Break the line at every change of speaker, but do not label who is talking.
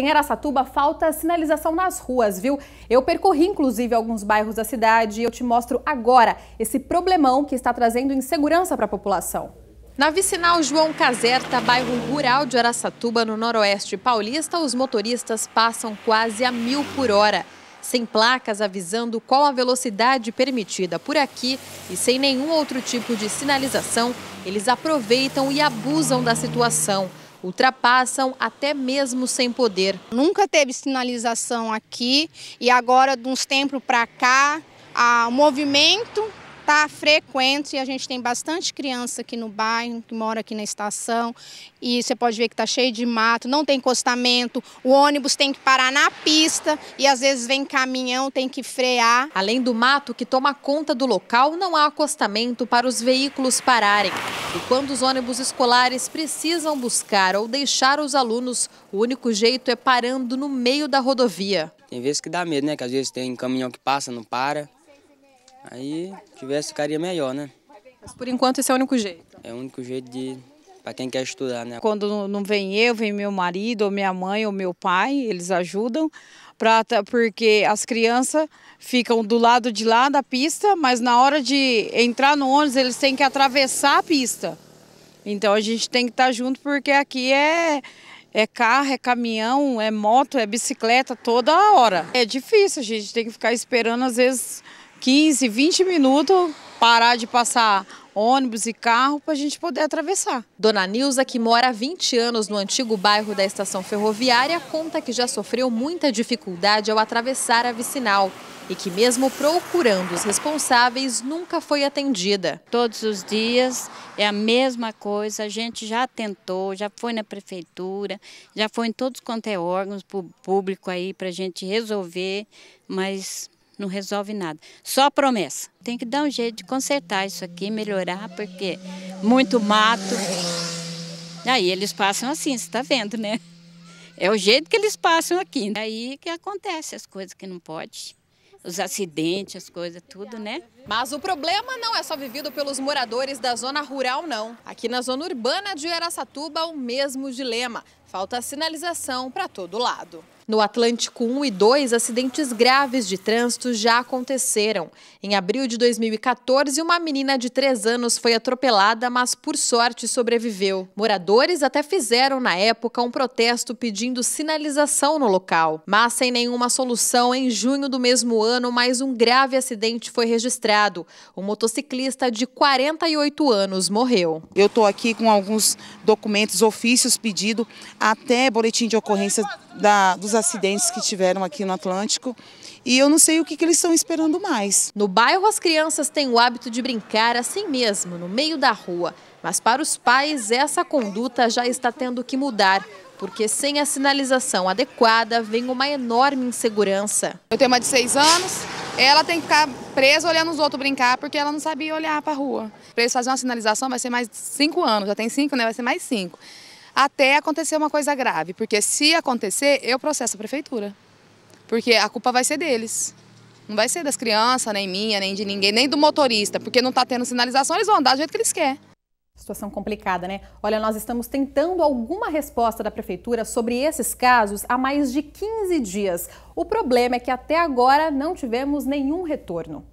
Em Aracatuba falta sinalização nas ruas, viu? Eu percorri inclusive alguns bairros da cidade e eu te mostro agora esse problemão que está trazendo insegurança para a população. Na vicinal João Caserta, bairro rural de Aracatuba, no noroeste paulista, os motoristas passam quase a mil por hora. Sem placas avisando qual a velocidade permitida por aqui e sem nenhum outro tipo de sinalização, eles aproveitam e abusam da situação ultrapassam até mesmo sem poder. Nunca teve sinalização aqui e agora, de uns tempos para cá, o movimento está frequente, a gente tem bastante criança aqui no bairro, que mora aqui na estação, e você pode ver que está cheio de mato, não tem encostamento, o ônibus tem que parar na pista e às vezes vem caminhão, tem que frear. Além do mato que toma conta do local, não há acostamento para os veículos pararem. E quando os ônibus escolares precisam buscar ou deixar os alunos, o único jeito é parando no meio da rodovia.
Tem vezes que dá medo, né? Que às vezes tem caminhão que passa, não para. Aí tivesse ficaria melhor, né?
Mas por enquanto esse é o único jeito.
É o único jeito de para quem quer estudar, né?
Quando não vem eu, vem meu marido, ou minha mãe, ou meu pai, eles ajudam, pra, porque as crianças ficam do lado de lá da pista, mas na hora de entrar no ônibus eles têm que atravessar a pista. Então a gente tem que estar tá junto porque aqui é, é carro, é caminhão, é moto, é bicicleta toda hora. É difícil, a gente tem que ficar esperando às vezes
15, 20 minutos, parar de passar ônibus e carro para a gente poder atravessar. Dona Nilza, que mora há 20 anos no antigo bairro da estação ferroviária, conta que já sofreu muita dificuldade ao atravessar a vicinal e que mesmo procurando os responsáveis nunca foi atendida. Todos os dias é a mesma
coisa, a gente já tentou, já foi na prefeitura, já foi em todos quanto é órgãos público aí para a gente resolver, mas não resolve nada. Só promessa. Tem que dar um jeito de consertar isso aqui, melhorar, porque muito mato. Aí eles passam assim, você está vendo, né? É o jeito que eles passam aqui. Aí que acontece as coisas que não pode. Os acidentes, as coisas,
tudo, né? Mas o problema não é só vivido pelos moradores da zona rural, não. Aqui na zona urbana de Araçatuba, o mesmo dilema. Falta sinalização para todo lado. No Atlântico 1 e 2, acidentes graves de trânsito já aconteceram. Em abril de 2014, uma menina de 3 anos foi atropelada, mas por sorte sobreviveu. Moradores até fizeram, na época, um protesto pedindo sinalização no local. Mas sem nenhuma solução, em junho do mesmo ano, mais um grave acidente foi registrado Eldorado. Um motociclista de 48 anos morreu. Eu estou aqui com alguns documentos, ofícios, pedido, até boletim de ocorrência da, dos acidentes que tiveram aqui no Atlântico. E eu não sei o que, que eles estão esperando mais. No bairro, as crianças têm o hábito de brincar assim mesmo, no meio da rua. Mas para os pais, essa conduta já está tendo que mudar, porque sem a sinalização adequada vem uma enorme insegurança. Eu tenho uma de seis anos, ela tem que ficar presa olhando os outros brincar, porque ela não sabia olhar para a rua. Para eles fazerem uma sinalização vai ser mais cinco anos, já tem cinco, né? Vai ser mais cinco. Até acontecer uma coisa grave, porque se acontecer, eu processo a prefeitura. Porque a culpa vai ser deles. Não vai ser das crianças, nem minha, nem de ninguém, nem do motorista, porque não está tendo sinalização, eles vão andar do jeito que eles querem. Situação complicada, né? Olha, nós estamos tentando alguma resposta da prefeitura sobre esses casos há mais de 15 dias. O problema é que até agora não tivemos nenhum retorno.